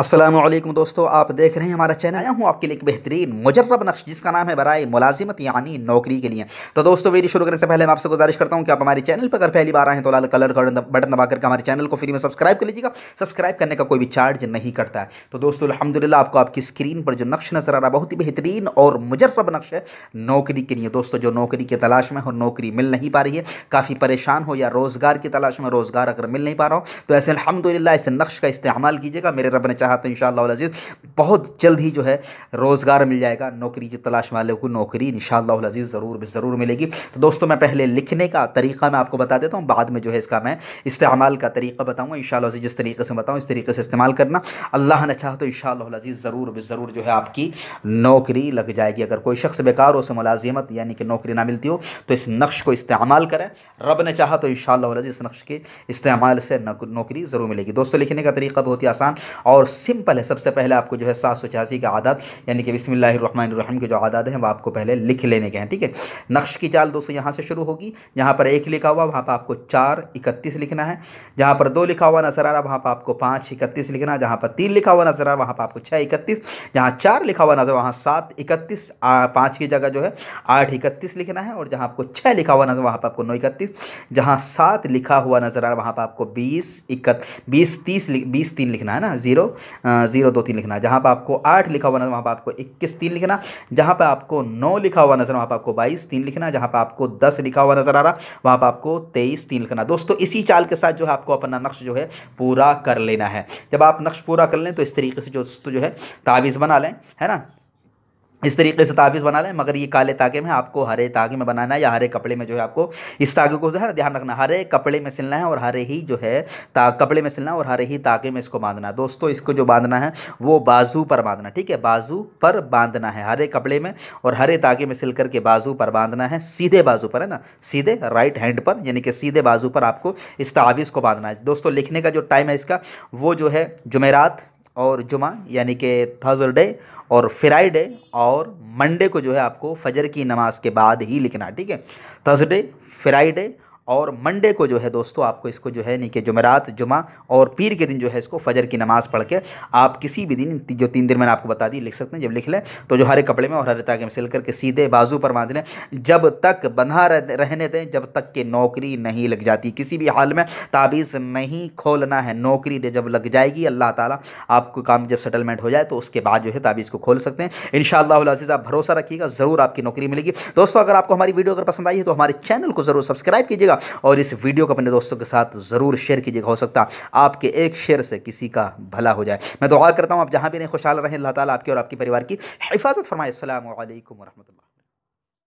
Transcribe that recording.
असलम दोस्तों आप देख रहे हैं हमारा चैनल आया हूँ आपके लिए एक बेहतरीन मुजरब नक्श जिसका नाम है बरए मुलाजिमत यानी नौकरी के लिए तो दोस्तों वीडियो शुरू करने से पहले मैं आपसे गुजारिश करता हूँ कि आप हमारे चैनल पर अगर पहली बार आए हैं तो लाल कलर का बटन दबा करके हमारे चैनल को फ्री में सब्सक्राइब कर लीजिएगा सब्सक्राइब करने का कोई भी चार्ज नहीं करता है तो दोस्तों अलहमदिल्ला आपको आपकी स्क्रीन पर जो नक्श नज़र आ रहा है बहुत ही बेहतरीन और मुजरब नक्श है नौकरी के लिए दोस्तों जो नौकरी की तलाश में और नौकरी मिल नहीं पा रही है काफ़ी परेशान हो या रोज़गार की तलाश में रोज़गार अगर मिल नहीं पा रहा हो तो ऐसे अलहमदिल्ला इस नक्श का इस्तेमाल कीजिएगा मेरे रब ने चाह रहा तो इन शजीज़ बहुत जल्द ही जो है रोज़गार मिल जाएगा नौकरी की तलाश वाले को नौकरी इन शजीज़ ज़रूर ज़रूर मिलेगी तो दोस्तों मैं पहले लिखने का तरीका मैं आपको बता देता हूँ बाद में जो है इसका मैं इस्तेमाल का तरीका बताऊँगा इन शजीज़ जिस तरीके से बताऊँ इस तरीके से इस्तेमाल करना अल्लाह ने चाह तो इन शजीज़ ज़रूर ज़रूर जो है आपकी नौकरी लग जाएगी अगर कोई शख्स बेकार हो उसे मुलाजिमत यानी कि नौकरी ना मिलती हो तो इस नक्श को इस्तेमाल करें रब ने चाह तो इन इस नक्श के इस्तेमाल से नौकरी ज़रूर मिलेगी दोस्तों लिखने का तरीका बहुत ही आसान और सिंपल है सबसे पहले आपको जो है सात सौ छियासी का आदात यानी कि बिसमीम के जो आदात हैं वो आपको पहले लिख लेने के हैं ठीक है नक्श की चाल दोस्तों यहाँ से शुरू होगी जहाँ पर एक लिखा हुआ वहाँ पर आपको चार इकतीस लिखना है जहाँ पर दो लिखा हुआ नजर आ रहा वहाँ पर आपको पाँच इकतीस लिखना है जहाँ पर तीन लिखा हुआ नजर आ रहा वहाँ पर आपको छः इकतीस जहाँ चार लिखा हुआ नजर वहाँ सात इकतीस पाँच की जगह जो है आठ इकतीस लिखना है और जहाँ आपको छः लिखा हुआ नजर वहाँ पर आपको नौ इकतीस जहाँ सात लिखा हुआ नजर आ रहा वहाँ पर आपको बीस इकत बीस तीस बीस तीन लिखना है ना जीरो जीरो दो तीन लिखना जहाँ पर आपको आठ लिखा हुआ नजर वहाँ पर आपको इक्कीस तीन लिखना जहाँ पर आपको नौ लिखा हुआ नजर वहाँ पर आपको बाईस तीन लिखना जहाँ पर आपको दस लिखा हुआ नजर आ रहा वहाँ पर आपको तेईस तीन लिखना दोस्तों इसी चाल के साथ जो है आपको अपना नक्श जो है पूरा कर लेना है जब आप नक्श पूरा कर लें तो इस तरीके से जो जो है ताबीज़ बना लें है ना इस तरीके से ताबीज़ बना लें मगर ये काले तागे में आपको हरे तागे में बनाना है या हरे कपड़े में जो है आपको इस तागे को जो है ध्यान रखना हरे कपड़े में सिलना है और हरे ही जो है ता कपड़े में सिलना है और हरे ही तागे में इसको बांधना है दोस्तों इसको जो बांधना है वो बाजू पर बांधना ठीक है बाजू पर बांधना है हरे कपड़े में और हरे तागे में सिल करके बाजू पर बांधना है सीधे बाजू पर है ना सीधे राइट हैंड पर यानी कि सीधे बाजू पर आपको इस तावीज़ को बांधना है दोस्तों लिखने का जो टाइम है इसका वो जो है जुमेरात और जुमा यानी कि थर्सडे और फ्राइडे और मंडे को जो है आपको फजर की नमाज के बाद ही लिखना ठीक है थर्सडे फ्राइडे और मंडे को जो है दोस्तों आपको इसको जो है नहीं कि जुमेरात जुमा और पीर के दिन जो है इसको फजर की नमाज़ पढ़ के आप किसी भी दिन जो तीन दिन मैंने आपको बता दी लिख सकते हैं जब लिख लें तो जो हरे कपड़े में और हरे तागे में सिल करके सीधे बाजू पर बांध लें जब तक बंधा रहने दें जब तक कि नौकरी नहीं लग जाती किसी भी हाल में ताबीज़ नहीं खोलना है नौकरी जब लग जाएगी अल्लाह ताली आपको काम जब सेटलमेंट हो जाए तो उसके बाद जो है ताबीज़ को खोल सकते हैं इन शजीज़ आप भरोसा रखिएगा ज़रूर आपकी नौकरी मिलेगी दोस्तों अगर आपको हमारी वीडियो अगर पसंद आई है तो हमारे चैनल को ज़रूर सब्सक्राइब कीजिएगा और इस वीडियो को अपने दोस्तों के साथ ज़रूर शेयर कीजिएगा हो सकता आपके एक शेयर से किसी का भला हो जाए मैं दुआ करता हूँ आप जहाँ भी नहीं खुशहाल रहें अल्लाह ताली आपके और आपके परिवार की हिफाजत फरमाए अल्लाम वरहमल